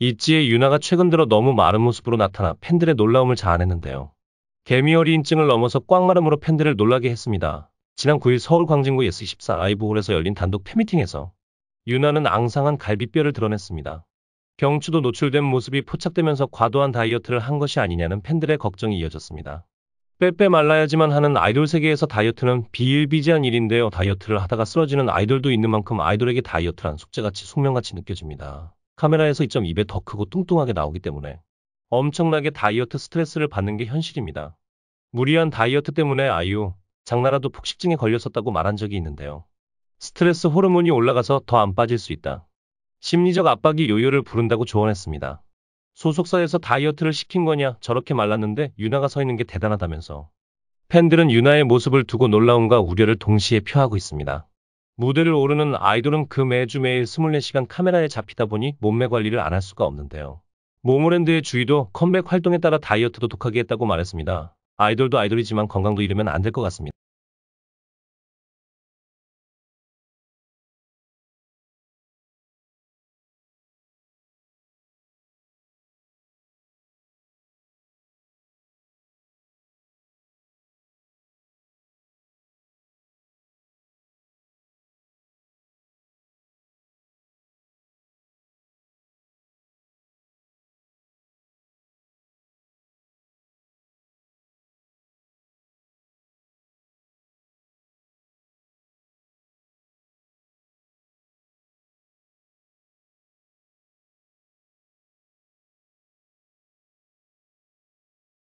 있지의 유나가 최근 들어 너무 마른 모습으로 나타나 팬들의 놀라움을 자아냈는데요. 개미어리 인증을 넘어서 꽉마름으로 팬들을 놀라게 했습니다. 지난 9일 서울 광진구 s 1 4 라이브홀에서 열린 단독 팬미팅에서 유나는 앙상한 갈비뼈를 드러냈습니다. 경추도 노출된 모습이 포착되면서 과도한 다이어트를 한 것이 아니냐는 팬들의 걱정이 이어졌습니다. 빼빼 말라야지만 하는 아이돌 세계에서 다이어트는 비일비재한 일인데요. 다이어트를 하다가 쓰러지는 아이돌도 있는 만큼 아이돌에게 다이어트란 숙제같이 숙명같이 느껴집니다. 카메라에서 2.2배 더 크고 뚱뚱하게 나오기 때문에 엄청나게 다이어트 스트레스를 받는 게 현실입니다. 무리한 다이어트 때문에 아이유, 장나라도 폭식증에 걸렸었다고 말한 적이 있는데요. 스트레스 호르몬이 올라가서 더 안 빠질 수 있다. 심리적 압박이 요요를 부른다고 조언했습니다. 소속사에서 다이어트를 시킨 거냐 저렇게 말랐는데 유나가 서 있는 게 대단하다면서 팬들은 유나의 모습을 두고 놀라움과 우려를 동시에 표하고 있습니다. 무대를 오르는 아이돌은 그 매주 매일 24시간 카메라에 잡히다 보니 몸매 관리를 안 할 수가 없는데요. 모모랜드의 주위도 컴백 활동에 따라 다이어트도 독하게 했다고 말했습니다. 아이돌도 아이돌이지만 건강도 잃으면 안 될 것 같습니다.